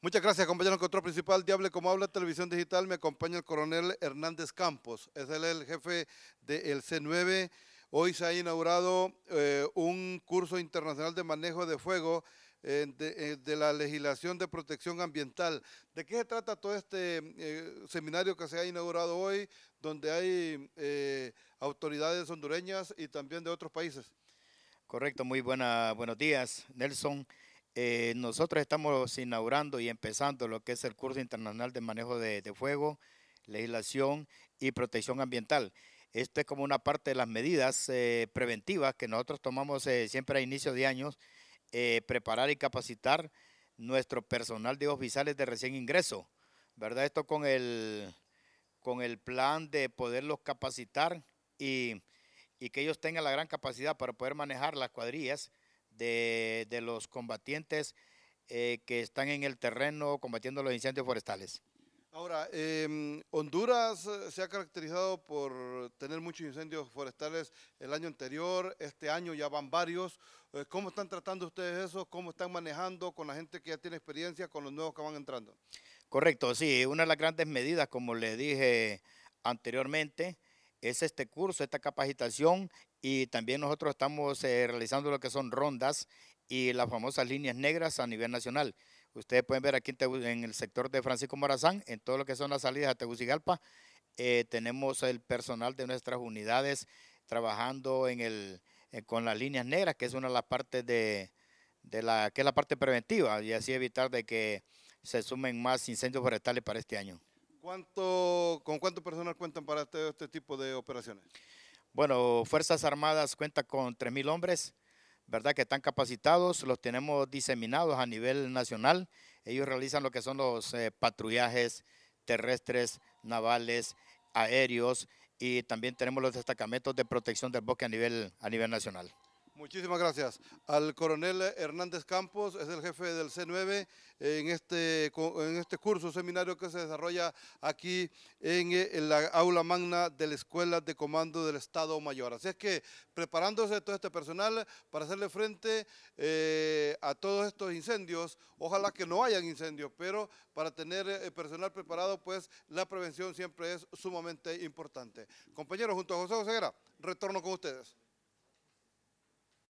Muchas gracias, compañero control principal. Diable como habla Televisión Digital. Me acompaña el coronel Hernández Campos. Es el jefe del C9. Hoy se ha inaugurado eh, un curso internacional de manejo de fuego eh, eh, de, la legislación de protección ambiental. ¿De qué se trata todo este seminario que se ha inaugurado hoy, donde hay autoridades hondureñas y también de otros países? Correcto, muy buena, buenos días, Nelson. Eh, nosotros estamos inaugurando y empezando lo que es el curso internacional de manejo de, fuego, legislación y protección ambiental. Esto es como una parte de las medidas eh, preventivas que nosotros tomamos eh, siempre a inicios de años, preparar y capacitar nuestro personal de oficiales de recién ingreso, ¿verdad? Esto con el, con el plan de poderlos capacitar y que ellos tengan la gran capacidad para poder manejar las cuadrillas de, los combatientes eh, que están en el terreno combatiendo los incendios forestales. Ahora, em, Honduras eh, se ha caracterizado por tener muchos incendios forestales el año anterior, este año ya van varios. Eh, ¿Cómo están tratando ustedes eso? ¿Cómo están manejando con la gente que ya tiene experiencia, con los nuevos que van entrando? Correcto, sí, una de las grandes medidas, como le dije anteriormente, es este curso, esta capacitación y también nosotros estamos eh, realizando lo que son rondas y las famosas líneas negras a nivel nacional. Ustedes pueden ver aquí en, el sector de Francisco Morazán, en todo lo que son las salidas a Tegucigalpa, eh, tenemos el personal de nuestras unidades trabajando en el, eh, con las líneas negras, que es una de las partes de, de la, que la parte preventiva y así evitar de que se sumen más incendios forestales para este año. ¿Con cuánto personal cuentan para este, este tipo de operaciones? Bueno, Fuerzas Armadas cuenta con 3.000 hombres, ¿verdad? Que están capacitados, los tenemos diseminados a nivel nacional. Ellos realizan lo que son los eh, patrullajes terrestres, navales, aéreos y también tenemos los destacamentos de protección del bosque a nivel, a nivel nacional. Muchísimas gracias. Al coronel Hernández Campos, es el jefe del C9 en este, en este curso, seminario que se desarrolla aquí eh, en, la aula magna de la Escuela de Comando del Estado Mayor. Así es que preparándose todo este personal para hacerle frente eh, a todos estos incendios, ojalá que no hayan incendios, pero para tener el eh, personal preparado, pues la prevención siempre es sumamente importante. Compañeros, junto a José José Guerra, retorno con ustedes.